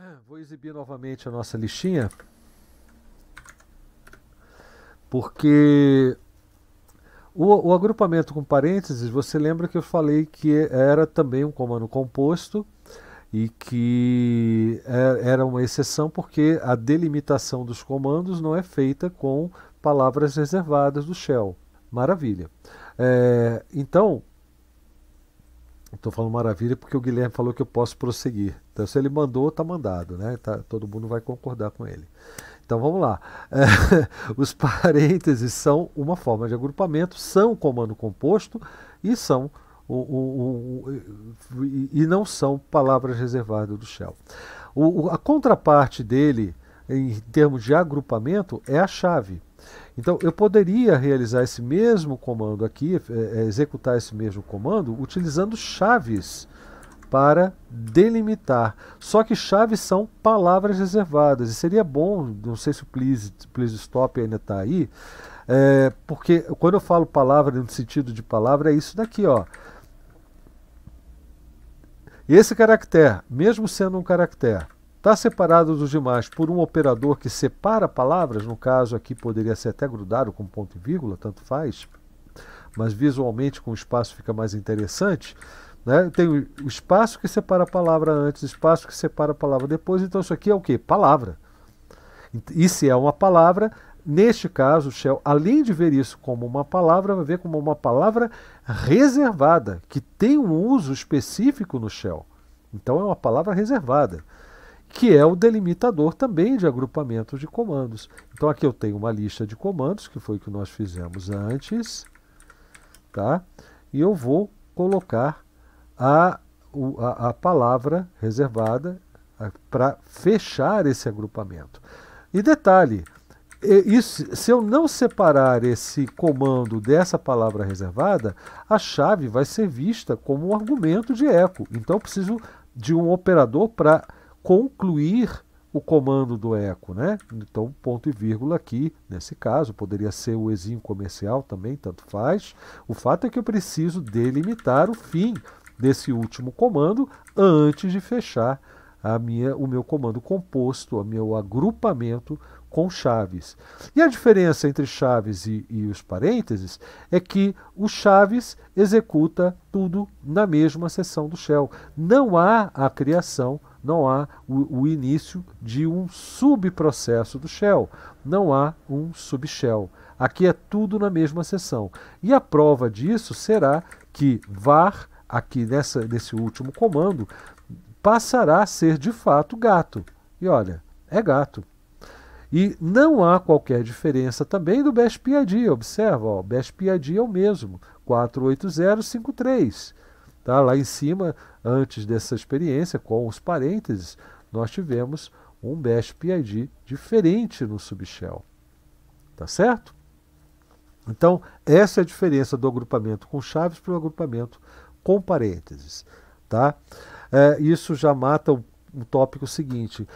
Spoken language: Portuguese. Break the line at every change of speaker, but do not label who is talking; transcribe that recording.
Ah, vou exibir novamente a nossa listinha, porque o, o, agrupamento com parênteses, você lembra que eu falei que era também um comando composto e que é, era uma exceção porque a delimitação dos comandos não é feita com palavras reservadas do shell. Maravilha. É, então, Estou falando maravilha porque o Guilherme falou que eu posso prosseguir. Então, se ele mandou, está mandado, né? Tá, todo mundo vai concordar com ele. Então vamos lá. É, os parênteses são uma forma de agrupamento, são comando composto e são o, o, o, e não são palavras reservadas do Shell. a contraparte dele, em termos de agrupamento, é a chave. Então, eu poderia realizar esse mesmo comando aqui, é, executar esse mesmo comando, utilizando chaves para delimitar. Só que chaves são palavras reservadas. E seria bom, não sei se o please, please stop ainda está aí, é, porque quando eu falo palavra no sentido de palavra, é isso daqui, ó. Esse caractere, mesmo sendo um caractere, está separado dos demais por um operador que separa palavras, no caso aqui poderia ser até grudado com ponto e vírgula, tanto faz, mas visualmente com espaço fica mais interessante. Né? Tem o espaço que separa a palavra antes, espaço que separa a palavra depois, então isso aqui é o que? Palavra. E se é uma palavra, neste caso, o Shell, além de ver isso como uma palavra, vai ver como uma palavra reservada, que tem um uso específico no Shell. Então é uma palavra reservada que é o delimitador também de agrupamentos de comandos. Então aqui eu tenho uma lista de comandos, que foi o que nós fizemos antes, tá? E eu vou colocar a, a, a palavra reservada para fechar esse agrupamento. E detalhe, isso, se eu não separar esse comando dessa palavra reservada, a chave vai ser vista como um argumento de eco. Então eu preciso de um operador para concluir o comando do eco, né? Então, ponto e vírgula aqui, nesse caso, poderia ser o exímio comercial também, tanto faz. O fato é que eu preciso delimitar o fim desse último comando antes de fechar a minha, o meu comando composto, o meu agrupamento com chaves. E a diferença entre chaves e, e os parênteses é que o chaves executa tudo na mesma seção do shell. Não há a criação não há o, o início de um subprocesso do shell, não há um subshell. Aqui é tudo na mesma seção. E a prova disso será que var, aqui nessa, nesse último comando, passará a ser de fato gato. E olha, é gato. E não há qualquer diferença também do best piadinha. Observa, ó, best é o mesmo, 48053. Tá? Lá em cima, antes dessa experiência, com os parênteses, nós tivemos um Bash PID diferente no subshell. Tá certo? Então, essa é a diferença do agrupamento com chaves para o agrupamento com parênteses. Tá? É, isso já mata o, o tópico seguinte,